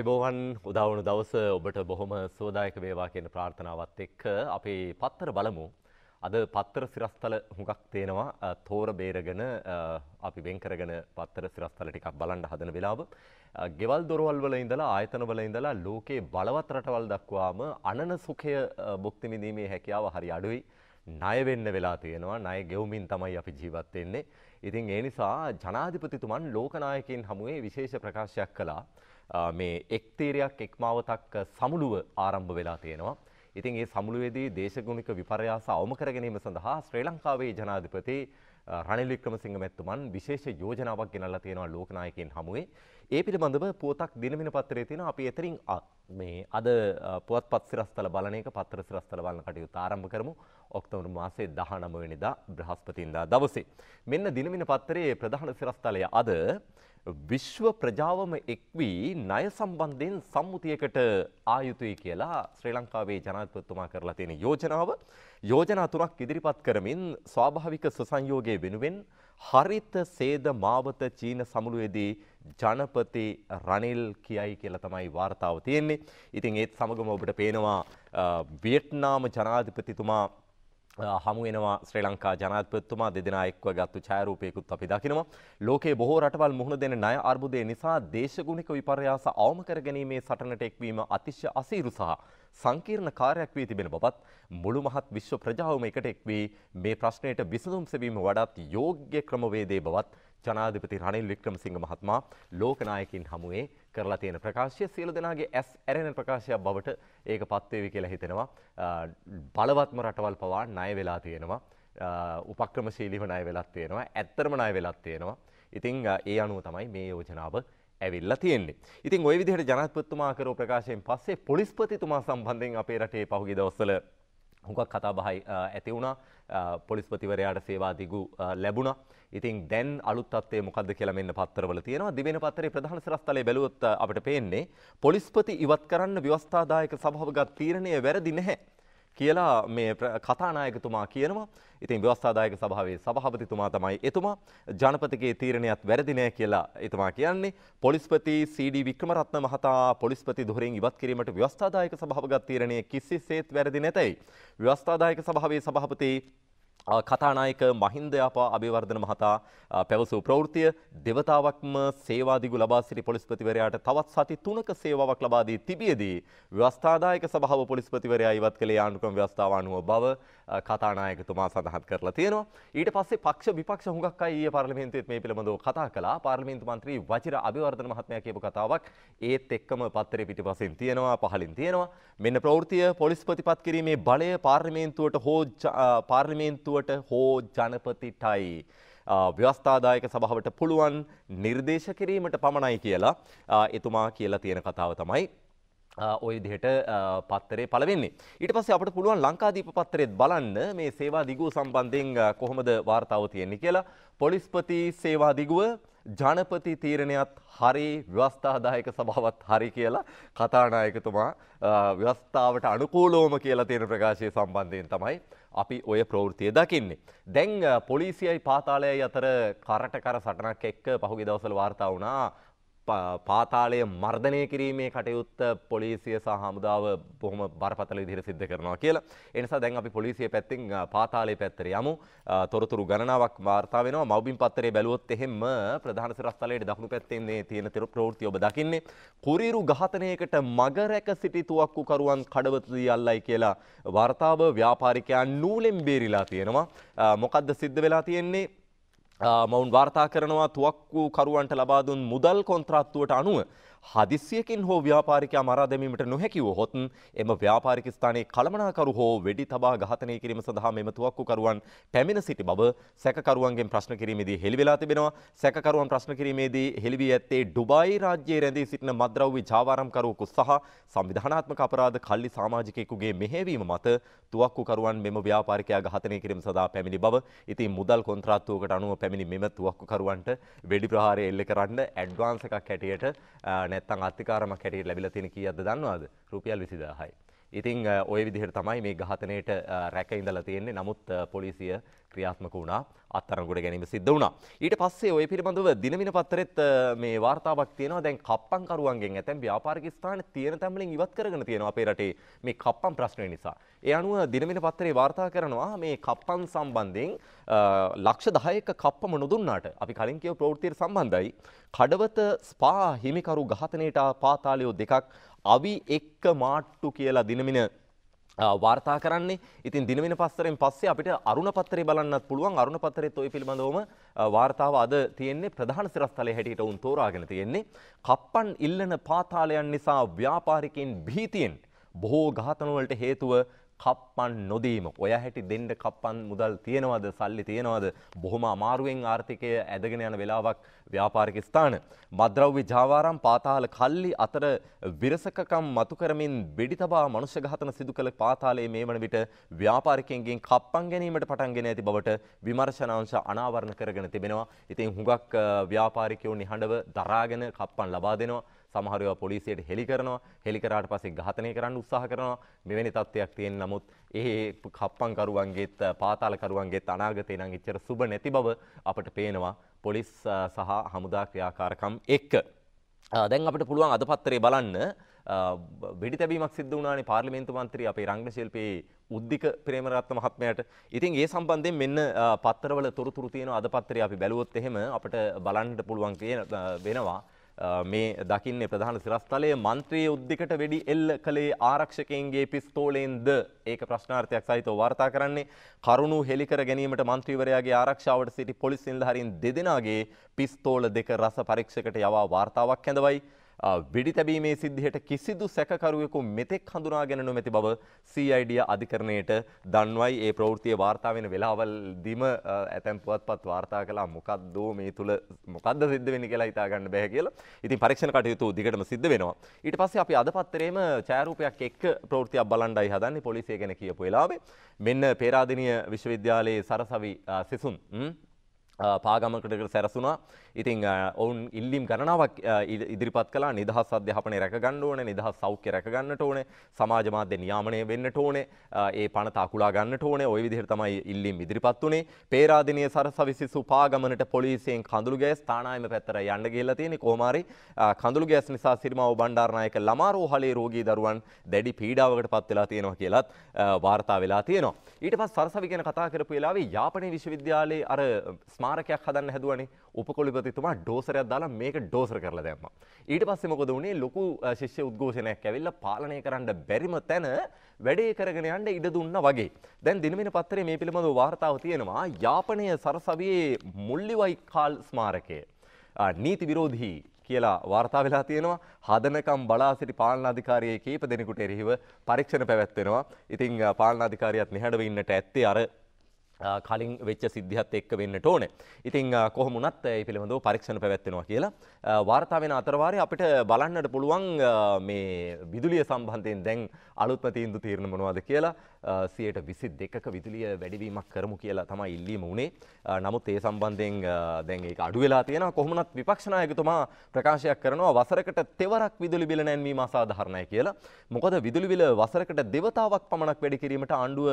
අයිබෝවන් උදවුණු දවස ඔබට බොහොම සෝදායක වේවා කියන ප්‍රාර්ථනාවත් එක්ක අපේ පත්තර බලමු. අද පත්තර සිරස්තල හුඟක් තියෙනවා තෝර බේරගෙන අපි වෙන්කරගෙන පත්තර සිරස්තල ටිකක් බලන්න හදන වෙලාව. ගෙවල් දොරවල් වල ඉඳලා ආයතන වල ඉඳලා ලෝකේ බලවත් රටවල් දක්වාම අනන සුඛය භුක්ති විඳීමේ හැකියාව හරි අඩුයි. ණය වෙන්න වෙලා තියෙනවා. ණය ගෙවමින් තමයි අපි ජීවත් වෙන්නේ. ඉතින් ඒ නිසා ජනාධිපතිතුමන් ලෝකනායකයන් හමුවේ විශේෂ ප්‍රකාශයක් කළා. මේ එක් තීරයක් එක් මාවතක් සමුළුව ආරම්භ වෙලා තියෙනවා. ඉතින් ඒ සමුළුවේදී දේශගුණික විපර්යාස අවම කර ගැනීම සඳහා ශ්‍රී ලංකාවේ ජනාධිපති රනිල් වික්‍රමසිංහ මැතිතුමන් විශේෂ යෝජනාවක් ගෙනල්ලා තියෙනවා ලෝකනායකයන් හමුවේ. ඒ පිළිබඳව පුවතක් දිනමින පත්‍රයේ තියෙනවා. අපි එතරින් මේ අද පුවත්පත් සිරස්තල බලන එක පත්‍ර සිරස්තල බලන කටයුතු ආරම්භ කරමු. ඔක්තෝබර් මාසයේ 19 වෙනිදා බ්‍රහස්පතින්දා දවසේ. මෙන්න දිනමින පත්‍රයේ ප්‍රධාන සිරස්තලය අද විශ්ව ප්‍රජාවම එක්වී ණය සම්බන්ධයෙන් සම්මුතියකට ආයුතුයි කියලා ශ්‍රී ලංකාවේ ජනාධිපතිතුමා කරලා තියෙන යෝජනාව යෝජනා තුනක් ඉදිරිපත් කරමින් ස්වාභාවික සුසංයෝගයේ වෙනුවෙන් හරිත සේද මාවත චීන සමුළුවේදී ජනපති රනිල් කියයි කියලා තමයි වාර්තාව තියෙන්නේ. ඉතින් ඒත් සමගම ඔබට පේනවා වියට්නාම ජනාධිපතිතුමා හමුවෙනවා ශ්‍රී ලංකා ජනාධපත්තුමා දෙදෙනා එක්ව ගත්තු ඡායරූපයකුත් අපි දකිනවා. ලෝකයේ බොහෝ රටවල් මුහුණ දෙන ණය අර්බුදය නිසා දේශගුණික විපර්යාස අවම කර ගැනීමේ සටනට එක්වීම අතිශය අසීරු සහ සංකීර්ණ කාර්යයක් වී තිබෙන බවත් මුළු මහත් විශ්ව ප්‍රජාවම එකට එක්වී මේ ප්‍රශ්නයට විසඳුම් සෙවීම වඩාත් යෝග්‍ය ක්‍රමවේදේ බවත් ජනාධිපති රනිල් වික්‍රමසිංහ මහත්මයා ලෝකනායකින් හමුවේ කරලා තියෙන ප්‍රකාශය සියලු දෙනාගේ ඇස් ඇරෙන ප්‍රකාශයක් බවට ඒක පත්වේවි කියලා හිතෙනවා. බලවත්ම රටවල් පවා ණය වෙලා තියෙනවා. උපක්‍රමශීලීව ණය වෙලත් තියෙනවා. ඇත්තරම ණය වෙලත් තියෙනවා. ඉතින් ඒ අනුව තමයි මේ යෝජනාව ඇවිල්ලා තියෙන්නේ. ඉතින් ওই විදිහට ජනාධිපතිතුමා කරෝ ප්‍රකාශයෙන් පස්සේ පොලිස්පතිතුමා සම්බන්ධයෙන් අපේ රටේ පහුගිය දවස්වල හොකක් කතාබහයි ඇති වුණ පොලිස්පතිවරයාට සේවා දිගු ලැබුණ ඉතින් දැන් අලුත්තේ මොකද කියලමන්න පත්තරවල තියෙනවා දිවෙන පත්තරේ ප්‍රධාන සිරස්ථලය බැලුවොත් අපට පේන්නේ පොලිස්පති ඉවත් කරන්න ව්‍යවස්ථාදායක සභාවගත් තීරණය වැරදි නැහැ කියලා මේ කතානායකතුමා කියනවා. ඉතින් ව්‍යවස්ථාදායක සභාවේ සභාපතිතුමා තමයි එතුමා. ජනපතිගේ තීරණයත් වැරදි නෑ කියලා එතුමා කියන්නේ. පොලිස්පති සීඩී වික්‍රමරත්න මහතා පොලිස්පති ධුරෙන් ඉවත් කිරීමට ව්‍යවස්ථාදායක සභාවගත් තීරණය කිසිසේත් වැරදි නැතයි. ව්‍යවස්ථාදායක සභාවේ සභාපති කතානායක මහින්දයාපා අභිවර්ධන මහතා පැවසූ ප්‍රවෘතිය දෙවතාවක්ම සේවාදිගු ලබා සිටි පොලිස්පතිවරයාට තවත් සති තුනක සේවාවක් ලබා දී තිබියදී ව්‍යවස්ථාදායක සභාව පොලිස්පතිවරයා ඉවත් කළේ ආණ්ඩුක්‍රම ව්‍යවස්ථාව අනුව බව කතානායකතුමා සඳහන් කරලා තියෙනවා. ඊට පස්සේ පක්ෂ විපක්ෂ හුඟක් අය ඊයේ පාර්ලිමේන්තුවේත් මේ පිළිබඳව කතා කළා. පාර්ලිමේන්තු මන්ත්‍රී වජිර අභිවර්ධන මහත්මයා කියපු කතාවක් ඒත් එක්කම පත්තරේ පිටිපසින් තියෙනවා, පහලින් තියෙනවා. මෙන්න ප්‍රවෘතිය පොලිස්පතිපත් කිරීමේ බලය පාර්ලිමේන්තුවට හෝ පාර්ලිමේන්තුව සභාපතිතුවට හෝ ජනපතිටයි. ව්‍යවස්ථාදායක සභාවට පුළුවන් නිර්දේශ කිරීමට පමණයි කියලා එතුමා කියලා තියෙන කතාව තමයි. ඔය දිහට පත්තරේ පලවෙන්නේ. ඊට පස්සේ අපට පුළුවන් ලංකාදීප පත්තරෙත් බලන්න මේ සේවා දිගුව සම්බන්ධයෙන් කොහොමද වාර්තාව තියෙන්නේ කියලා. පොලිස්පති සේවා දිගුව ජනපති තීරණයත් හරි ව්‍යවස්ථාදායක සභාවත් හරි කියලා කතානායකතුමා ව්‍යවස්ථාවට අනුකූලෝම කියලා තියෙන ප්‍රකාශය සම්බන්ධයෙන් තමයි අපි ඔය ප්‍රවෘතිය දකින්නේ. දැන් පොලිසියයි පාතාලයයි අතර කරට කර සටනක් එක්ක පහුගේ දවසල වාර්තා වුණා පාතාලය මර්ධනය කිරීමේ කටයුත්ත පොලිසිය සහ හමුදාව බොහොම බරපතල විදිහට සිද්ධ කරනවා කියලා. ඒ නිසා දැන් අපි පොලිසිය පැත්තෙන් පාතාලේ පැත්තට යමු. තොරතුරු ගණනාවක් වාර්තා වෙනවා. මව්බිම් පත්තරේ බැලුවොත් එහෙම ප්‍රධාන සිරස්තලයේ දකුණු පැත්තේ මේ තියෙන ප්‍රවෘත්ති ඔබ දකින්නේ. කුරිරු ඝාතනයකට මග රැක සිටි තුවක්කුකරුවන් කඩවතුදී අල්ලයි කියලා වාර්තාව ව්‍යාපාරිකයන් නූලෙන් බේරිලා තියෙනවා. මොකද්ද සිද්ධ වෙලා තියෙන්නේ? මවුන් වාර්තා කරනවා තුවක්කු කරුවන්ට ලබා දුන් මුදල් කොන්ත්‍රාත්තුවට අනුව හදිස්සියකින් හෝ ව්‍යාපාරිකයා මරා දැමීමට නොහැකිව හොත් එම ව්‍යාපාරික ස්ථානයේ කළමනාකරු හෝ වෙඩි තබා ඝාතනය කිරීම සඳහා මෙම තුවක්කුකරුවන් පැමිණ සිටි බව සැකකරුවන්ගෙන් ප්‍රශ්න කිරීමේදී හෙළි වෙලා තිබෙනවා. සැකකරුවන් ප්‍රශ්න කිරීමේදී හෙළි වී ඇත්තේ ඩුබායි රාජ්‍යයේ රැඳී සිටින මද්‍රව්‍ය ජාවාරම්කරුවෙකු සහ සංවිධානාත්මක අපරාධ කල්ලි සමාජිකයෙකුගේ මෙහෙවීම මත තුවක්කුකරුවන් මෙම ව්‍යාපාරිකයා ඝාතනය කිරීම සඳහා පැමිණි බව ඉතින් මුදල් කොන්ත්‍රාත්තුවකට අනුව පැමිණි මෙම තුවක්කුකරුවන්ට වෙඩි ප්‍රහාරය එල්ල කරන්න ඇඩ්වාන්ස් එකක් හැටියට නැත්තම් අත්තිකාරමක් හැටියට ලැබිලා තියෙන කීයක්ද දන්නවද? රුපියල් 20000යි. ඉතිං ඔය විදිහට තමයි මේ ඝාතනයට රැක ඉඳලා තියෙන්නේ නමුත් පොලිසිය ක්‍රියාත්මක වුණා අත්තරගොඩ ගැනීම සිද්ධ වුණා. ඊට පස්සේ ඔය පිළිබඳව දිනමින පත්තරෙත් මේ වාර්තාවක් තියෙනවා දැන් කප්පම් කරුවන්ගෙන් ඇතැම් ව්‍යාපාරික ස්ථාන තියෙන තැම්වලින් ඉවත් කරගෙන තියෙනවා අපේ රටේ මේ කප්පම් ප්‍රශ්නය නිසා. ඒ අනුව දිනමින පත්තරේ වාර්තා කරනවා මේ කප්පම් සම්බන්ධයෙන් ලක්ෂ 10ක කප්පම නොදුන්නාට අපි කලින් කියව ප්‍රවෘත්තියට සම්බන්ධයි කඩවත ස්පා හිමිකරු ඝාතනයට පාතාලියෝ දෙකක් අවි එක්ක මාට්ටු කියලා දිනමින වාර්තා කරන්නේ ඉතින් දිනමින පස්තරෙන් පස්සේ අපිට අරුණ පත්තරේ බලන්නත් පුළුවන් අරුණ පත්තරෙත් ওই පිළිබඳවම වාර්තාව අද තියෙන්නේ ප්‍රධාන සිරස්තලයේ හැටියට උන් තෝරාගෙන තියෙන්නේ කප්පන් ඉල්ලන පාතාලයන් නිසා ව්‍යාපාරිකයින් භීතියෙන් බොහෝ ඝාතන වලට හේතුව කප්පන් නොදීම ඔය හැටි දෙන්න කප්පන් මුදල් තියෙනවද සල්ලි තියෙනවද බොහොම අමාරුවෙන් ආර්ථිකය ඇදගෙන යන වෙලාවක් ව්‍යාපාරික ස්ථාන මද්‍රව්‍ය ජාවාරම් පාතාල කල්ලි අතර විරසකකම් මතු කරමින් වෙඩි තබා මනුෂ්‍ය ඝාතන සිදු කළ පාතාලයේ මේ වන විට ව්‍යාපාරිකයන්ගෙන් කප්පන් ගැනීමට පටන්ගෙන ඇති බවට විමර්ශනාංශ අනාවරණ කරගෙන තිබෙනවා. ඉතින් හුඟක් ව්‍යාපාරිකයෝ නිහඬව දරාගෙන කප්පන් ලබා දෙනවා. සමහර ඒවා පොලිසියට හෙලි කරනවා. හෙලි කරාට පස්සේ ඝාතනය කරන්න උත්සාහ කරනවා. මෙවැනි තත්ත්වයක් තියෙන නමුත් ඒ කප්පංකරුවන්ගේත් පාතාලකරුවන්ගේත් අනාගතේ නම් එච්චර සුබ නැති බව අපට පේනවා. පොලිස් සහ හමුදා ක්‍රියාකාරකම් එක්ක. දැන් අපිට පුළුවන් අද පත්තරේ බලන්න වෙඩි තැබීමක් සිද්ධ වුණානේ පාර්ලිමේන්තු මන්ත්‍රී අපේ රංගන ශිල්පී උද්දික ප්‍රේමරත්න මහත්මයාට. ඉතින් ඒ සම්බන්ධයෙන් මෙන්න පත්තරවල තොරතුරු තියෙනවා අද පත්තරේ අපි බැලුවොත් එහෙම අපිට බලන්න පුළුවන් වෙනවා. මේ දකින්නේ ප්‍රධාන සිරස්තලය මන්ත්‍රී උද්දිකට වෙඩි එල්ල කළේ ආරක්ෂකයන්ගේ පිස්තෝලයෙන්ද ඒක ප්‍රශ්නාර්ථයක් සහිතව වාර්තා කරන්නේ කරුණු හෙළිකර ගැනීමට මන්ත්‍රීවරයාගේ ආරක්ෂාවට සිටි පොලිස් නිලධාරීන් දෙදෙනාගේ පිස්තෝල දෙක රස පරීක්ෂකට යවා වාර්තාවක් ඇඳවයි විඩි තැබීමේ සිද්ධියට කිසිදු සැකකරුවෙකු මෙතෙක් හඳුනාගෙන නොමැති බව CID අධිකරණයට දන්වයි ඒ ප්‍රවෘත්තිය වාර්තා වෙන වෙලාවල්දීම ඇතැම් පුවත්පත් වාර්තා කළා මොකද්ද මේ තුල මොකද්ද සිද්ධ වෙන්නේ කියලා හිතා ගන්න බෑ කියලා. ඉතින් පරීක්ෂණ කටයුතු දිගටම සිද්ධ වෙනවා. ඊට පස්සේ අපි අද පත්තරේම ඡායාරූපයක් එක්ක ප්‍රවෘත්තියක් බලන්නයි හදන්නේ පොලිසිය ගැන කියපු වෙලාවේ. මෙන්න පේරාදෙණිය විශ්වවිද්‍යාලයේ සරසවි සිසුන් පාගමකටකට සැරසුනා ඉතිං ඔවුන් ඉල්ලිම් ගණනාවක් ඉදිරිපත් කලා නිදහස් අධ්‍යාපනය රැකගන්න ඕන නිදහස් සෞඛ්‍ය රැකගන්නට ඕන සමාජ මාධ්‍ය නියාමනය වෙන්නට ඕනේ ඒ පණ තකුලා ගන්නට ඕනේ ওই විදිහට තමයි ඉල්ලිම් ඉදිරිපත් උනේ පේරාදෙණිය සරසවිසිසු පාගමනට පොලිසියෙන් කඳුළු ගෑස් තානායම පැත්තට යන්න ගිහලා තියෙන්නේ කොහොමාරි කඳුළු ගෑස් නිසා සිරිමාව බණ්ඩාරනායක ළමා රෝහලේ රෝගී දරුවන් දැඩි පීඩාවකට පත් වෙලා තියෙනවා කියලත් වාර්තා වෙලා තියෙනවා ඊට පස්සේ සරසවි ගැන කතා කරපු වෙලාවේ යාපනයේ විශ්වවිද්‍යාලයේ අර ස්මාර්ට් ස්මාරකයක් හදන්න හැදුවනේ උපකොලිපතිතුමා ඩෝසරයක් දාලා මේක ඩෝසර කරලා දැම්මා. ඊට පස්සේ මොකද වුනේ ලොකු ශිෂ්‍ය උද්ඝෝෂණයක් ඇවිල්ලා පාලනය කරන්න බැරිම තැන වැඩේ කරගෙන යන්න ඉඩ දුන්නා වගේ. දැන් දිනමින පත්‍රයේ මේ පිළිබඳව වාර්තාව තියෙනවා යාපනයේ සරසවියේ මුල්ලිවයි කාල් ස්මාරකය. නීති විරෝධී කියලා වාර්තා වෙලා තියෙනවා හදනකම් බලා සිටි පාලනාධිකාරියේ කීප දෙනෙකුට එරෙහිව පරීක්ෂණ පැවැත්වෙනවා. ඉතින් පාලනාධිකාරියත් නිහඬව ඉන්නට ඇත්තේ අර කලින් වෙච්ච සිද්ධියත් එක්ක වෙන්නට ඕන. ඉතින් කොහොමුණත් ඒ පිළිබඳව පරීක්ෂණ පැවැත්වෙනවා කියලා වාර්තා වෙන අතරවාරය අපිට බලන්නට පුළුවන් මේ විදුලිය සම්බන්ධයෙන් දැන් අලුත්ම තීන්දු තීරණ මොනවද කියලා සියයට විසිත් දෙකක විදුලිය වැඩිවීමක් කරමු කියලා තමයි ඉල්ලීම වුණේ. නමුත් ඒ සම්බන්ධයෙන් දැන් ඒක අඩු වෙලා තියෙනවා. කොහොමනත් විපක්ෂ නායකතුමා ප්‍රකාශයක් කරනවා වසරකට තෙවරක් විදුලි බිල නැන්වීම අසාධාරණයි කියලා. මොකද විදුලි බිල වසරකට දෙවතාවක් පමණක් වැඩි කිරීමට ආණ්ඩුව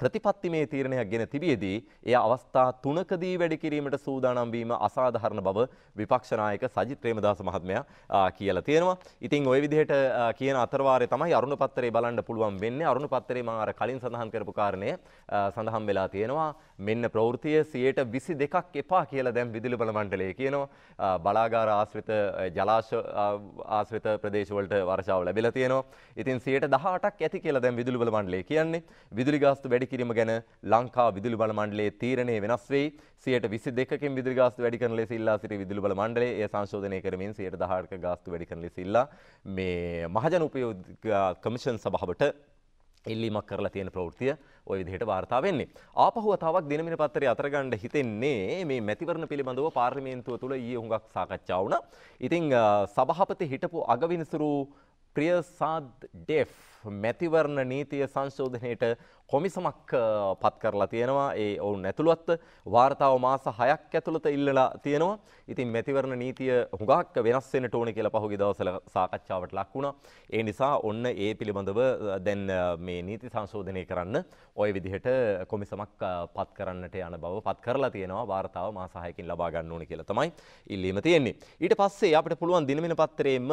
ප්‍රතිපත්තිමේ තීරණයක් ගෙන තිබියදී එය අවස්ථා තුනකදී වැඩි කිරීමට සූදානම් වීම අසාධාරණ බව විපක්ෂ නායක සජිත් ප්‍රේමදාස මහත්මයා කියලා තියෙනවා. ඉතින් ওই විදිහට කියන අතරවාරේ තමයි අරුණ පත්තරේ බලන්න පුළුවන් වෙන්නේ. අරුණ පත්තරේ මම අර අර කලින් සඳහන් කරපු කාරණය සඳහන් වෙලා තියෙනවා මෙන්න ප්‍රවෘතිය සියයට විසි දෙකක් එපා කියලා දැන් විදුලි බල මණ්ඩලය කියනවා බලාගාර ආශ්‍රිත ජලාශ ආශ්‍රිත ප්‍රදේශවලට වර්ෂාව ලැබිලා තියෙනවා. ඉතින් සියයට 18ක් ඇති කියලා දැන් විදුලි බල මණ්ඩලය කියන්නේ. විදුලි ගාස්තු වැඩි කිරීම ගැන ලංකා විදුලි බල මණ්ඩලයේ තීරණය වෙනස් වෙයි. සියයට 22කින් විදුලි ගාස්තු වැඩි කරන ලෙස ඉල්ලා සිටි විදුලි බල මණ්ඩලය ඒ සංශෝධනය කරමින් සියයට 18ක ගාස්තු වැඩි කරන ලෙස ඉල්ලා මේ මහජන උපයෝග කමිෂන් සභාවට ඉල්ලීමක් කරලා තියෙන ප්‍රවෘතිය ඔය විදිහට වාර්තා වෙන්නේ. ආපහු වතාවක් දිනමින පත්තරේ අතරගන්න හිතෙන්නේ මේ මැතිවරණ පිළිබඳව පාර්ලිමේන්තුව තුළ ඊයේ හුඟක් සාකච්ඡා වුණා. ඉතින් සභාපති හිටපු අගවිනිසුරු ප්‍රියසාද් ඩෙෆ් මැතිවරණ නීතිය සංශෝධනයට කොමිසමක් පත් කරලා තියෙනවා ඒ ඔවුන් නැතුළත්ව වාර්තාව මාස හයක් ඇතුළත ඉල්ලලා තියෙනවා. ඉතින් මැතිවරණ නීතිය හුඟක් වෙනස් වෙන්නට ඕනේ කියලා පහුගිය දවස්වල සාකච්ඡාවට ලක් වුණා. ඒ නිසා ඔන්න ඒ පිළිබඳව දැන් මේ නීති සංශෝධනය කරන්න ওই විදිහට කොමිසමක් පත් කරන්නට යන බව පත් කරලා තියෙනවා. වාර්තාව මාස හයකින් ලබා ගන්න ඕනේ කියලා තමයි ඉල්ලීම තියෙන්නේ. ඊට පස්සේ අපිට පුළුවන් දිනමින පත්‍රයෙන්ම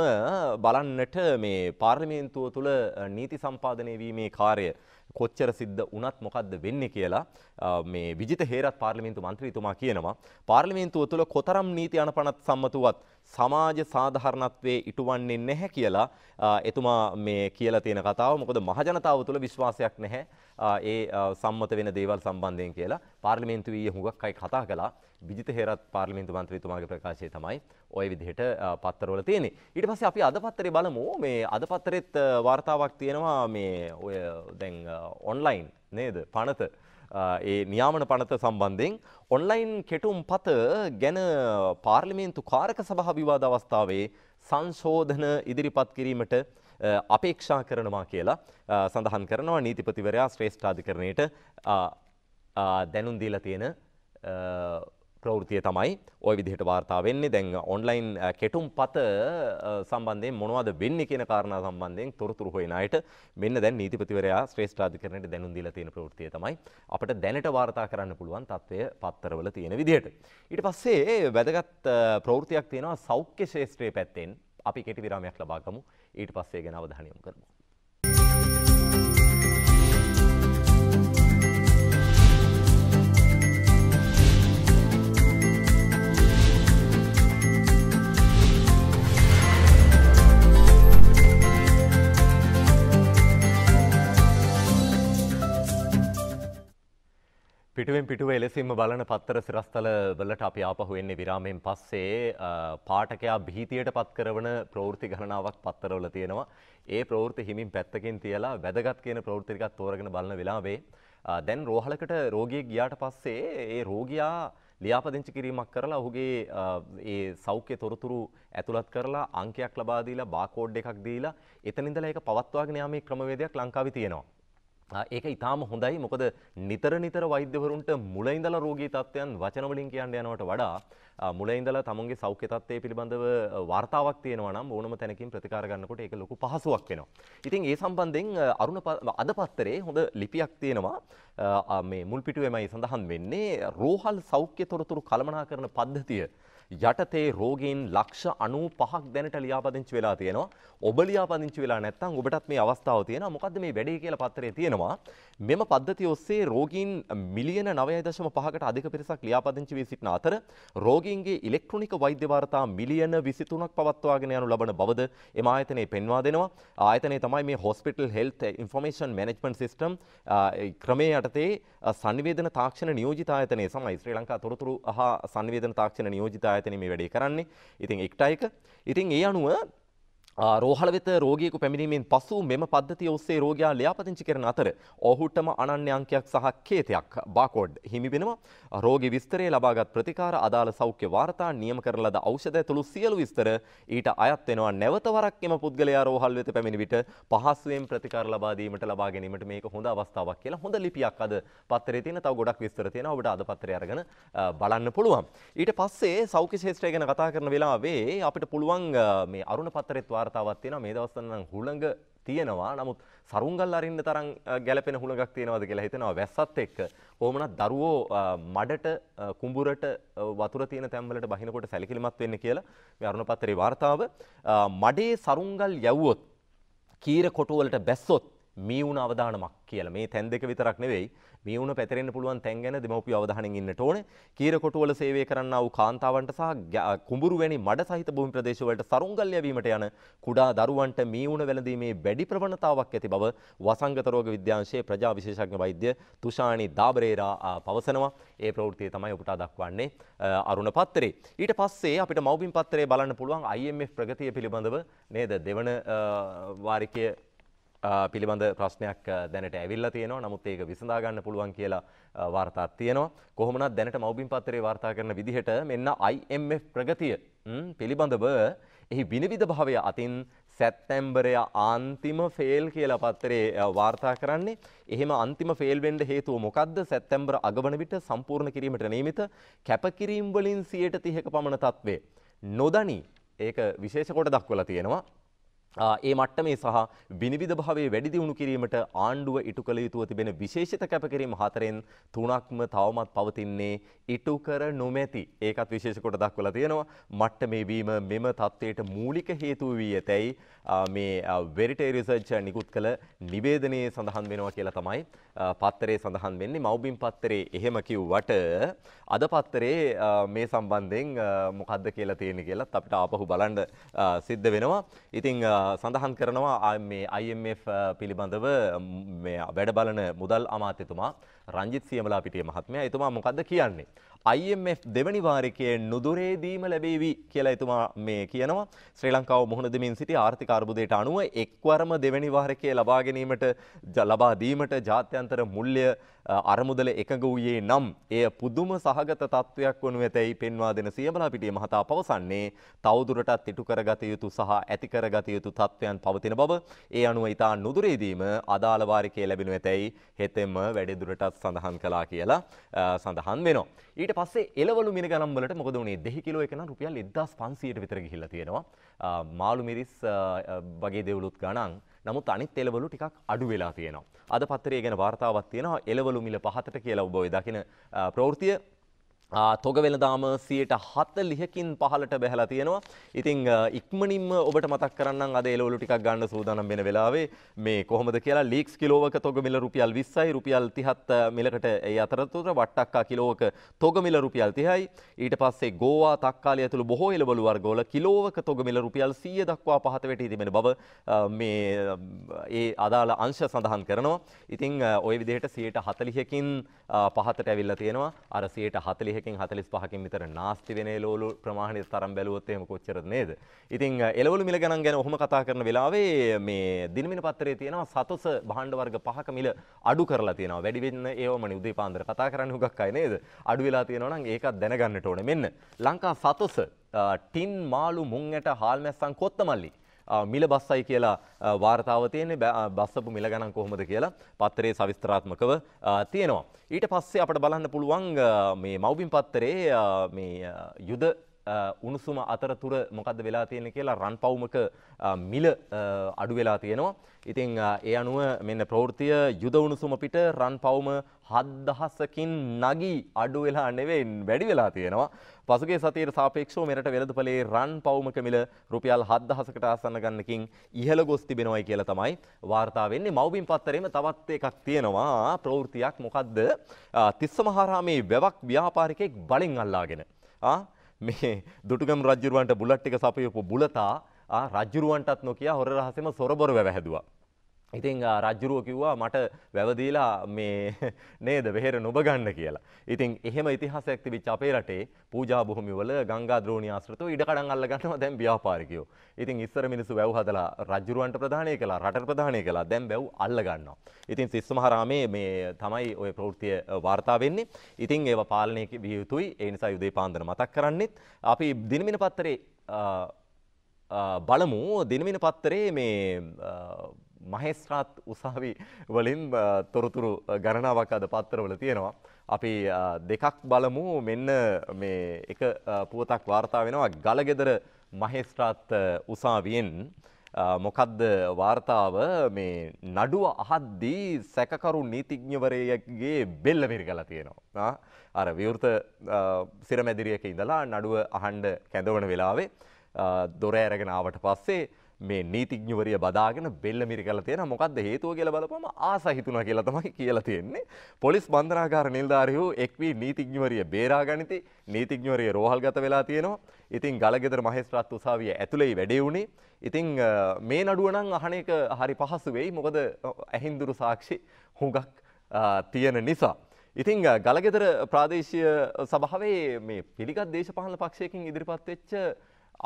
බලන්නට මේ පාර්ලිමේන්තුව තුළ නීති සම්පාදනය වීමේ කාර්ය කොච්චර සිද්ධ වුණත් මොකක්ද වෙන්නේ කියලා මේ විජිත හේරත් පාර්ලිමේන්තු මන්ත්‍රීතුමා කියනවා පාර්ලිමේන්තුව තුළ කොතරම් නීති අනපනත් සම්මත වුවත් සමාජ සාධාරණත්වයේ ඉටුවන්නේ නැහැ කියලා එතුමා මේ කියලා තියෙන කතාව මොකද මහජනතාව තුළ විශ්වාසයක් නැහැ ඒ සම්මත වෙන දේවල් සම්බන්ධයෙන් කියලා පාර්ලිමේන්තුව ඊයේ හුඟක් අය කතා කළා. විජිත හේරත් පාර්ලිමේන්තු මන්ත්‍රීතුමාගේ ප්‍රකාශය තමයි ওই විදිහට පත්තරවල තියෙන්නේ. ඊට පස්සේ අපි අද පත්තරේ බලමු. මේ අද පත්තරෙත් වார்த்தාවක් තියෙනවා මේ ඔය දැන් ඔන්ලයින් නේද? පනත ඒ නියාමන පනත සම්බන්ධයෙන් ඔන්ලයින් කෙටුම් පත ගැන පාර්ලිමේන්තු කාරක සභා විවාද අවස්ථාවේ සංශෝධන ඉදිරිපත් කිරීමට අපේක්ෂා කරනවා කියලා සඳහන් කරනවා නීතිපතිවරයා ශ්‍රේෂ්ඨාධිකරණයට දැනුම් දීලා තියෙන ප්‍රවෘතිය තමයි ඔය විදිහට වාර්තා වෙන්නේ දැන් ඔන්ලයින් කෙටුම් පත සම්බන්ධයෙන් මොනවද වෙන්නේ කියන කාරණා සම්බන්ධයෙන් තොරතුරු හොයන අයට මෙන්න දැන් නීතිපතිවරයා ශ්‍රේෂ්ඨාධිකරණයට දැනුම් දීලා තියෙන ප්‍රවෘත්තිය තමයි අපිට දැනට වාර්තා කරන්න පුළුවන් තත්ත්වය පත්තරවල තියෙන විදිහට ඊට පස්සේ වැදගත් ප්‍රවෘත්තියක් තියෙනවා සෞඛ්‍ය ශාස්ත්‍රයේ පැත්තෙන් අපි කෙටි විරාමයක් ලබා ගමු. ඊට පස්සේ ගැන අවධානය යොමු කරමු. පිටුවෙන් පිටුව එලෙසින්ම බලන පත්තර සිරස්තල වලට අපි ආපහු එන්නේ විරාමයෙන් පස්සේ පාඨකයා භීතියට පත් කරන ප්‍රවෘත්ති ගණනාවක් පත්තරවල තියෙනවා. ඒ ප්‍රවෘත්ති හිමින් පැත්තකින් තියලා වැදගත් කියන ප්‍රවෘත්ති ටිකක් තෝරගෙන බලන වෙලාවේ දැන් රෝහලකට රෝගියෙක් ගියාට පස්සේ ඒ රෝගියා ලියාපදිංචි කිරීමක් කරලා ඔහුගේ ඒ සෞඛ්‍ය තොරතුරු ඇතුළත් කරලා අංකයක් ලබා දීලා බාකෝඩ් එකක් දීලා එතන ඉඳලා ඒක පවත්වාගෙන යාමේ ක්‍රමවේදයක් ලංකාවේ තියෙනවා. ඒක ඉතාම හොඳයි මොකද නිතර නිතර වෛද්‍යවරුන්ට මුලයිඳල රෝගී තත්ත්වයන් වචනවලින් කියන්න යනවට වඩා මුලයිඳල තමන්ගේ සෞඛ්‍ය තත්ත්වය පිළිබඳව වාර්තාවක් තියෙනවා නම් ඕනම තැනකින් ප්‍රතිකාර ගන්නකොට ඒක ලොකු පහසුවක් වෙනවා. ඉතින් ඒ සම්බන්ධයෙන් අරුණ අද පත්තරේ හොඳ ලිපියක් තියෙනවා මේ මුල් පිටුවේමයි සඳහන් වෙන්නේ රෝහල් සෞඛ්‍ය තොරතුරු කළමනාකරන පද්ධතිය යටතේ රෝගීන් ලක්ෂ අනූ පහක් දැනට ලියාපදිංචි වෙලා තියෙනවා. ඔබ ලියාපදිංචි වෙලා නැත්නම් ඔබටත් මේ අවස්ථාව තියෙනවා. මොකද්ද මේ වැඩේ කියලා පත්‍රයේ තියෙනවා. මෙම පද්ධතිය ඔස්සේ රෝගීන් මිලියන 9.5කට අධික පිරිසක් ලියාපදිංචි වී සිටින අතර රෝගීන්ගේ ඉලෙක්ට්‍රොනික වෛද්‍ය වාර්තා මිලියන 23ක් පවත්වාගෙන යනු ලබන බවද එම ආයතනය පෙන්වා දෙනවා. ආයතනය තමයි මේ hospital health information management system ක්‍රමය යටතේ සංවේදන තාක්ෂණ නියෝජිත ආයතනය සමයි ශ්‍රී ලංකා තොරතුරු හා සංවේදන තාක්ෂණ නියෝජිත ආයතනය ආයතනයේ මේ වැඩේ කරන්නේ. ඉතින් එක්ටයික. ඉතින් ඒ අනුව රෝහල වෙත රෝගියෙකු පැමිණීමෙන් පසු මෙම පද්ධතිය ඔස්සේ රෝගයා ලියාපදිංචි කරන අතර ඔහුටම අනන්‍ය අංකයක් සහ කේතයක් බාකෝඩ් හිමි වෙනවා රෝගී විස්තරය ලබාගත් ප්‍රතිකාර අදාළ සෞඛ්‍ය වාර්තා නියම කරන ලද ඖෂධ ඇතුළු සියලු විස්තර ඊට අයත් වෙනවා නැවත වරක් එම පුද්ගලයා රෝහල් වෙත පැමිණි විට පහසුවෙන් ප්‍රතිකාර ලබා දීමට ලබා ගැනීමට මේක හොඳ අවස්ථාවක් කියලා හොඳ ලිපියක් අද පත්තරේ තියෙන තව ගොඩක් විස්තර තියෙනවා ඔබට අද පත්තරේ අරගෙන බලන්න පුළුවන් ඊට පස්සේ සෞඛ්‍ය ක්ෂේත්‍රය ගැන කතා කරන වෙලාවේ අපිට පුළුවන් මේ අරුණ පත්තරෙත් වාර්තා වාර්තාවත් තියෙනවා මේ දවස්වල නම් හුළඟ තියෙනවා නමුත් සරුංගල් අරින්න තරම් ගැලපෙන හුළඟක් තියෙනවද කියලා හිතෙනවා වැස්සත් එක්ක. කොහොමනත් දරුවෝ මඩට කුඹුරට වතුර තියෙන තැන්වලට බහිනකොට සැලකිලිමත් වෙන්න කියලා මේ අරුණපත්‍රයේ වාර්තාව මඩේ සරුංගල් යැවුවොත් කීර කොටුවලට බැස්සොත් මීවුණ අවධානමක් කියලා මේ තැන් දෙක විතරක් නෙවෙයි මීවුණ පැතරෙන්න පුළුවන් තැන් ගැන දෙමව්පිය අවධානයෙන් ඉන්නට ඕනේ කීරකොටුවල සේවය කරන්නා වූ කාන්තාවන්ට සහ කුඹුරු වැනි මඩ සහිත භූමි ප්‍රදේශවලට සරුංගල් යැවීමට යන කුඩා දරුවන්ට මීවුණ වැළඳීමේ වැඩි ප්‍රවණතාවක් ඇති බව වසංගත රෝග විද්‍යාංශයේ ප්‍රජා විශේෂඥ වෛද්‍ය තුෂාණි දාබරේරා පවසනවා ඒ ප්‍රවෘත්තිය තමයි ඔබට දක්වන්නේ අරුණ පත්තරේ ඊට පස්සේ අපිට මව්බිම් පත්තරේ බලන්න පුළුවන් IMF ප්‍රගතිය පිළිබඳව නේද දෙවන වාරිකය පිළිබඳ ප්‍රශ්නයක් දැනට ඇවිල්ල තියෙනවා නමුත් ඒක විසඳාගන්න පුළුවන් කියලා වාර්තාත් තියෙනවා කොහොමනත් දැනට මවබින් පත්තරේ වාර්තා කරන විදිහට මෙන්න IMF ප්‍රගතිය පිළිබඳව එහි විනිවිධ භාවය අතින් සැත්තැම්බරය අන්තිම ෆේල් කියලා පත්තරේ වාර්තා කරන්නේ එහෙම අන්තිම ෆේල්වෙන්ඩ හේතුව මොකක්ද සැත්තැම්බර අගවන විට සම්පූර්ණ කිරීමට නීමිත කැපකිරීම්වලින් සියයට තිහක පමණ තත්වේ. නොදනී ඒක විශේෂකොට දක්වලා තියෙනවා ඒ මට්ටමේ සහ විනිවිධ භාවයේ වැඩි දියුණු කිරීමට ආණ්ඩුව ඉටු කළ යුතුව තිබෙන විශේෂිත කැපකිරීම් හතරෙන් තුනක්ම තවමත් පවතින්නේ ඉටු කර නොමැති. ඒකත් විශේෂ කොට දක්වලා තියෙනවා. මට්ටමේ වීම මෙම தത്വයට මූලික හේතුව වී ඇතැයි මේ වෙරිටේ රිසර්ච් නිකුත් කළ නිවේදනයේ සඳහන් වෙනවා කියලා තමයි පත්තරේ සඳහන් වෙන්නේ. මව්බිම් පත්තරේ එහෙම කිව්වට අද පත්තරේ මේ සම්බන්ධයෙන් මොකද්ද කියලා තියෙන්නේ කියලත් අපිට ආපහු බලන්න සිද්ධ වෙනවා. ඉතින් සඳහන් කරනවා මේ IMF පිළිබඳව වැඩ බලන මුදල් අමාත්‍යතුමා රංජිත් සියමලා පිටිය මහත්මයා එතුමා මොකක්ද කියන්නේ. IMF දෙවනි වාරිකයේ නුදුරේදීම ලැබේවි කියලා එතුමා මේ කියනවා. ශ්‍රී ලංකාව මුහුණ දෙමින් සිටි ආර්ථික අර්බුදයට අනුව එක්වරම දෙවනි වාරිකයේ ලබා ගැනීමට ලබා දීමට ජාත්‍යන්තර මුල්‍ය අරමුදල එකඟ වූයේ නම් එය පුදුම සහගත තත්ත්වයක් වනු ඇතැයි පෙන්වා දෙන සියබලාපිටිය මහතා පවසන්නේ තවදුරටත් ඉටු කරගත යුතු සහ ඇති කරගත යුතු තත්ත්වයන් පවතින බව ඒ අනුව ඉතා නුදුරේදීම අදාළ වාරිකයේ ලැබෙනු ඇතැයි හෙතෙම වැඩිදුරටත් සඳහන් කළා කියලා සඳහන් වෙනවා. ඊට ඊට පස්සේ එලවලු මිනි ගණන් වලට මොකද වුනේ 2 කිලෝ එක නම් රුපියල් 1500ට විතර ගිහිල්ලා තියෙනවා මාළු මිරිස් වගේ දේවලුත් ගණන් නමුත් අනිත් එලවලු ටිකක් අඩු වෙලා තියෙනවා අද පත්තරේ ගැන වාර්තාවක් තියෙනවා එලවලු මිල 5ට කියලා ඔබ ඔය දකින ප්‍රවෘත්තිය තොගවෙලදාම සියයට හත ලිහකින් පහලට බැහලා තියෙනවා. ඉතිං ඉක්මනින්ම ඔබට මතක් කරන්න අද එලවලු ටිකක් ගන්න සූදානම් වෙන වෙලාවේ මේ කොහොමද කියලා ලීක්ස් කිලෝවක තොගමිල රුපියල් 20යි රුපියල් 30 මිලකට ඒ අතරතුර වට්ටක්කා කිලෝවක තොගමිල රුපියල් 30යි. ඊට පස්සේ ගෝවා තක්කාලිය ඇතුළු බොහෝ එළවලු වර්ගවල කිලෝවක තොගමිල රුපියල් 100 දක්වා පහත වෙටී තිබෙන බව මේ ඒ අදාළ අංශ සඳහන් කරනවා. ඉතිං ওই විදිහට 140කින් පහතට ඇවිල්ලා තියෙනවා. අර 140 දෙකෙන් හතලිස් පහකින් විතර නාස්ති වෙන එලෝලු ප්‍රමාණය තරම් බැලුවොත් එහෙම කොච්චරද නේද? ඉතින් එලවලු මිල ගණන් ගැන ඔහොම කතා කරන වෙලාවේ මේ දිනමින පත්‍රයේ තියෙනවා සතොස භාණ්ඩ වර්ග පහක මිල අඩු කරලා තියෙනවා. වැඩි වෙන්න ඒවමනේ උදේ පාන්දර කතා කරන්න හුඟක් අය නේද? අඩු වෙලා තියෙනවා නම් ඒකත් දැනගන්නට ඕනේ. මෙන්න ලංකා සතොස ටින් මාළු මුං ඇට හාල්මැස්සන් කොත්තමල්ලි මිල බස්සයි කියලා වාර්තාව තියෙන්නේ බස්සපු මිල ගණන් කොහොමද කියලා පත්තරේ සවිස්තරාත්මකව තියෙනවා. ඊට පස්සේ අපට බලන්න පුළුවන් මේ මව්බිම් පත්තරේ මේ යුද උණුසුම අතරතුර මොකද වෙලා තියෙන කියලා රන් පවුමක මිල අඩු වෙලා තියෙනවා. ඉතින් ඒ අනුව මෙන්න ප්‍රවෘතිය යුද උණුසුම පිට රන් පවුම හත්දහසකින් නගී අඩු වෙලා නෙවෙයි වැඩි වෙලා තියෙනවා. පසුගේ සතියට සාපේක්ෂව මෙරට වෙළඳපලේ රන් පවුමක මිල රුපියල් 7000කට ආසන්න ගන්නකින් ඉහළ ගොස් තිබෙනවයි කියලා තමයි වාර්තා වෙන්නේ. මව්බිම් පත්තරේම තවත් එකක් තියෙනවා. ප්‍රවෘතියක් මොකද්ද? තිස්සමහාරාමේ වැවක් ව්‍යාපාරිකයෙක් බලෙන් අල්ලාගෙන ආ මේ දුටුගම් රජුරුවන්ට බුලට් ටික සපයපු බුලතා රජුරුවන්ටත් නොකිය හොර රහසෙම සොරබොර වැව හැදුවා. ඉතිං රජ්ජුරුව කිව්වා මට වැවදීලා මේ නේද වෙහෙර නොබගන්න කියලා. ඉතින් එහෙම ඉතිහාසයක් තිබිච්ච අපේ රටේ පූජා භූමිවල ගංගා ද්‍රෝණී ආශ්‍රිතව ඉඩ කඩන් අල්ල ගන්නවා දැන් ව්‍යාපාරිකයෝ. ඉතින් ඉස්සර මිනිස්සු වැව් හදලා රජ්ජුරුවන්ට ප්‍රදානය කළා, රටට ප්‍රදානය කළා. දැන් වැව් අල්ල ගන්නවා. ඉතින් සිස්සමහරාමේ මේ තමයි ওই ප්‍රවෘත්තිය වාර්තා වෙන්නේ. ඉතින් ඒවා පාලනය විය යුතුයි. ඒ නිසා යුදේ පාන්දර මතක් කරන්නෙත් අපි දිනමින පත්තරේ බලමු දිනමින පත්තරේ මේ මහෙස්ත්‍රාත් උසාවි වලින් තොරතුරු ගණනාවක් අද පත්තරවල තියෙනවා. අපි දෙකක් බලමු මෙන්න මේ එක පුවතක් වාර්තා වෙනවා ගලගෙදර මහෙස්ත්‍රාත් උසාවියෙන් මොකද්ද වාර්තාව මේ නඩුව අහද්දී සැකකරු නීතිඥවරයගේ බෙල්ල පිරිගලා තියෙනවා. අර විවෘත සිරමැදිරියක ඉඳලා නඩුව අහන්ඩ කැඳවන වෙලාවේ දොර ඇරගෙන ආවට පස්සේ මේ නීතිඥවරිය බදාගෙන බෙල්ල මිරි කල තියෙන මොකක්ද හේතුව කියලා බලපුවම ආස හිතුණා කියලා තමයි කියලා තියෙන්නේ. පොලිස් බන්ධනාගාර නිලධාරිහු එක්වී නීතිඥවරිය බේරා ගනිති. නීතිඥවරිය රෝහල්ගත වෙලා තියෙනවා. ඉතින් ගලගෙදර මහේස්ත්‍රාත් උසාවිය ඇතුළේ වැඩේ වුණේ. ඉතින් මේ නඩුව නම් අහන එක හරි පහසු වෙයි. මොකද ඇහිඳුරු සාක්ෂි හුඟක් තියෙන නිසා. ඉතිං ගලගෙදර ප්‍රාදේශය සභාවේ මේ පිළිගත් දේශපාලන පක්ෂයකින් ඉදිරිපත් වෙච්ච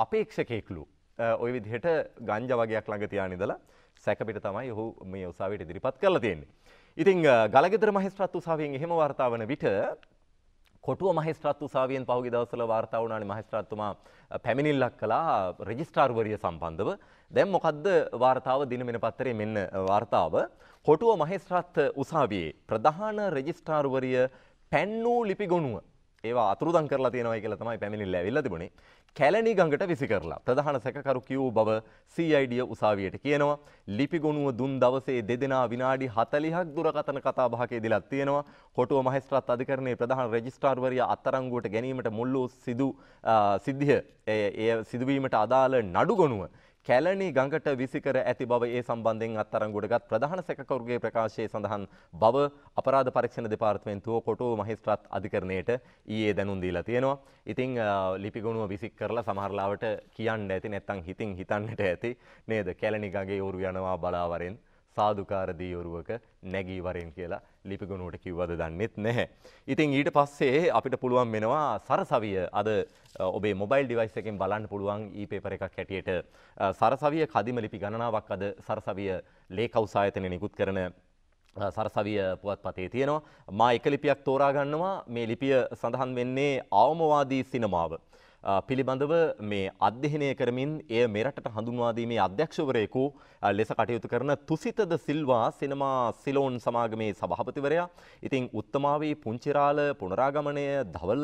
අපේක්ෂකයෙක්ලු ඔය විදිහට ගංජ වගේයක් ළඟ තියාගෙන ඉඳලා සැකපිට තමයි ඔහු මේ උසාවියට ඉදිරිපත් කරලා තියෙන්නේ. ඉතින් ගලගෙදර මහේස්ත්‍රාත් උසාවියෙන් එහෙම වාර්තා වන විට කොටුව මහේස්ත්‍රාත් උසාවියෙන් පහුගිය දවස්වල වාර්තා වුණානේ මහේස්ත්‍රාත්තුමා පැමිණිල්ලක් කළා රෙජිස්ට්‍රාර්වරිය සම්බන්ධව. දැන් මොකද්ද වාර්තාව දින වෙන පත්තරේ මෙන්න වාර්තාව. කොටුව මහේස්ත්‍රාත් උසාවියේ ප්‍රධාන රෙජිස්ට්‍රාර්වරිය පැන් වූ ලිපි ගොණුව ඒවා අතුරුදන් කරලා තියෙනවා කියලා තමයි පැමිණිල්ල ඇවිල්ලා තිබුණේ. කැලණි ගඟට විසි කරලා ප්‍රධාන සැකකරු කියූ බව CID උසාවියට කියනවා. ලිපි ගොනුව දුන් දවසේ දෙදෙනා විනාඩි 40ක් දුරකථන කතා බහක ඉදලා තියෙනවා. කොටුව මහේස්ත්‍රාත් අධිකරණයේ ප්‍රධාන රෙජිස්ට්‍රාර්වරිය අත්අඩංගුවට ගැනීමට මුල්ලූ සිදු සිද්ධිය ඒ සිදුවීමට අදාළ නඩු ගොනුව කැලණි ගඟට විසිකර ඇති බව ඒ සම්බන්ධයෙන් අත්අඩංගුවටගත් ප්‍රධාන සැකකරුගේ ප්‍රකාශයේ සඳහන් බව අපරාධ පරීක්ෂණ දෙපාර්තමේන්තුව කොටුව මහේස්ත්‍රාත් අධිකරණයට ඊයේ දැනුම් දීලා තියෙනවා. ඉතින් ලිපිගොණුව විසික් කරලා සමහරලාවට කියන්න ඇති නැත්තම් හිතින් හිතන්නට ඇති නේද කැලණි ගඟේ යෝරු යනවා බලාවරෙන් සාදුකාර දී යොරුවක නැගී වරෙන් කියලා ලිපිගුණුවට කිව්වද දන්නෙත් නැහැ. ඉතින් ඊට පස්සේ අපිට පුළුවන් වෙනවා සරසවිය අද ඔබේ මොබයිල් ඩිවයිස් එකෙන් බලන්න පුළුවන් e-paper එකක් හැටියට සරසවිය කදිම ලිපි ගණනාවක් අද සරසවිය ලේකවසායතනය නිකුත් කරන සරසවිය පුවත්පතේ තියෙනවා මා එක ලිපියක් තෝරා ගන්නවා මේ ලිපිය සඳහන් වෙන්නේ අවමවාදී සිනමාව. පිළිබඳව මේ අධ්‍යයනය කරමින් එය මෙරටට හඳුන්වාදීමේ අධ්‍යක්ෂවරයෙකු ලෙස කටයුතු කරන තුසිතද සිල්වා සිනමා සිලෝන් සමාගමේ සභාපතිවරයා. ඉතින් උත්තමාවේ පුංචිරාල පුනරාගමනය ධවල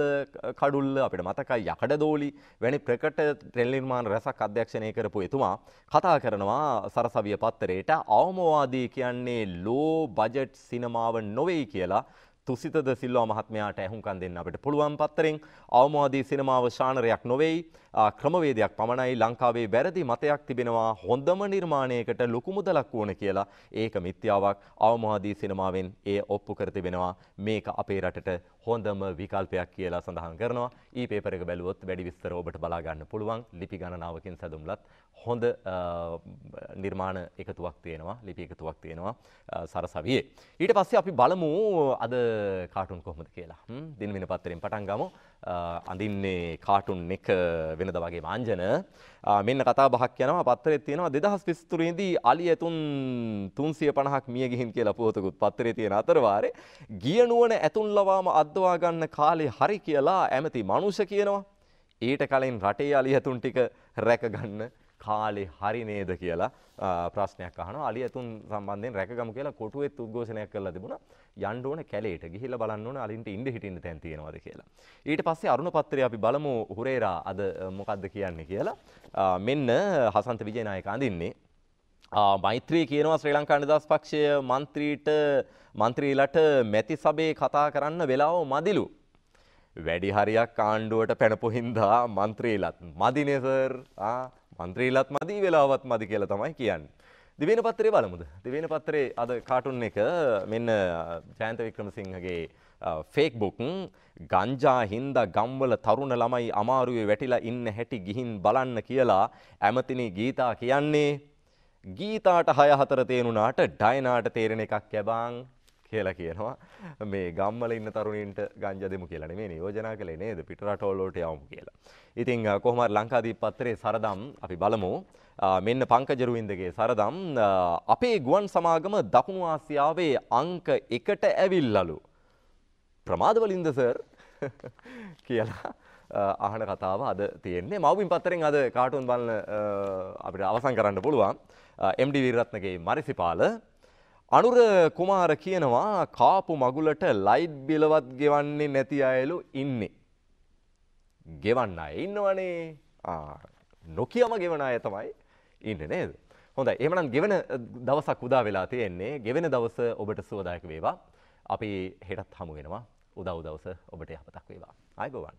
කඩුල්ල අපිට මතකයි යකඩ දෝලි වැනි ප්‍රකට ටෙල්නිර්මාණ රැසක් අධ්‍යක්ෂණය කරපු එතුමා කතා කරනවා සරසවිය පත්තරයට අවමවාදී කියන්නේ ලෝ බජට් සිනමාව නොවෙයි කියලා තුසිතද සිල්වා මහත්මයාට ඇහුම්කන් දෙන්න අපිට පුළුවන් පත්තරෙන් අවමවාදී සිනමාව ශානරයක් නොවෙයි ක්‍රමවේදයක් පමණයි ලංකාවේ වැරදි මතයක් තිබෙනවා හොඳම නිර්මාණයකට ලොකු මුදලක් ඕන කියලා ඒක මිත්‍යාවක් අවමවාදී සිනමාවෙන් ඒ ඔප්පු කර තිබෙනවා මේක අපේ රටට හොඳම විකල්පයක් කියලා සඳහන් කරනවා ඊ පේපර එක බැලුවොත් වැඩි විස්තර ඔබට බලා ගන්න පුළුවන් ලිපි ගණනාවකින් සැදුම්ලත් හොඳ නිර්මාණ එකතුවක් තියෙනවා ලිපි එකතුවක් තියෙනවා සරසවියේ ඊට පස්සේ අපි බලමු අද කාටුන් කොහොමද කියලා දින වෙන පත්තරෙන් පටන් ගමු අඳින්නේ කාටුන් එක වෙනද වගේ මාංජන මෙන්න කතා බහක් යනවා පත්තරෙත් තියෙනවා දෙදහස් විස්තුරේදී අලි ඇතුන් තුන්සිය පණහක් මිය ගිහින් කියලා පුවතකුත් පත්තරේ තියෙන අතරවාරේ ගිය නුවණ ඇතුන් ලවාම අද්දවා ගන්න කාලේ හරි කියලා ඇමති මනුෂ කියනවා ඊට කලින් රටේ අලි ඇතුන් ටික රැක ගන්න කාලේ හරි නේද කියලා ප්‍රශ්නයක් අහනවා අලි ඇතුන් සම්බන්ධයෙන් රැකගමු කියලා කොටුවෙත් උද්ඝෝෂණයක් කරලා තිබුණා යන්න ඕන කැලේට ගිහිල්ලා බලන්න ඕන අලින්ට ඉඳ හිටින්න තැන් තියෙනවද කියලා. ඊට පස්සේ අරුණ පත්‍රය අපි බලමු හුරේරා අද මොකද්ද කියන්නේ කියලා. මෙන්න හසන්ත විජේනායක අඳින්නේ මෛත්‍රී කියනවා ශ්‍රී ලංකා නිදහස් පක්ෂය මන්ත්‍රීට මන්ත්‍රීලට මැති සභේ කතා කරන්න වෙලාව මදිලු වැඩි හරියක් ආණ්ඩුවට පැනපුහින්දා මන්ත්‍රීලත් මදිනේසර් මන්ත්‍රීලත් මදී වෙලාවත් මදි කියලා තමයි කියන්න. දිවෙන පත්‍රේ බලමුද. දිවෙන පත්‍රේ අද කාටුන් එක මෙන්න ජයන්ත වික්‍රමසිංහගේ ෆේක් බුක් ගංජා හින්දා ගම්වල තරුණ ළමයි අමාරුවේ වැටිලා ඉන්න හැටි ගිහින් බලන්න කියලා ඇමතිනි ගීතා කියන්නේ ගීතාට හය හතර තේරුණාට ඩයනාට තේරෙන එකක් යැබාං කියලා කියනවා මේ ගම්වල ඉන්න තරුණින්ට ගංජා දෙමු කියලා නෙමෙයි නියෝජනා කළේ නේද පිටරටවල් වලට යවමු කියලා. ඉතින් කොහොම හරි ලංකාදීප පත්‍රයේ සරදම් අපි බලමු. මෙන්න පංකජ රුවින්දගේ සරදම් අපේ ගුවන් සමාගම දකුණු ආසියාවේ අංක 1ට ඇවිල්ලලු. ප්‍රමාදවලින්ද සර් කියලා අහන කතාව අද තියෙන්නේ මවබින් පත්තරෙන් අද කාටුන් බලන අපිට අවසන් කරන්න පුළුවන් MD විරත්නගේ මරිසිපාල අනුර කුමාර කියනවා කාපු මගුලට ලයිට් බිලවත් ගෙවන්නේ නැති අයලු ඉන්නේ. ගෙවන්න අය ඉන්නවනේ. නොකියම ගෙවන අය තමයි ඉන්නේ නේද? හොඳයි. එහෙමනම් ගෙවෙන දවසක් උදා වෙලා තියෙන්නේ. ගෙවෙන දවස ඔබට සුවදායක වේවා. අපි හෙටත් හමු වෙනවා. උදව් දවස ඔබට යහපතක් වේවා. ආයි ගොවන්.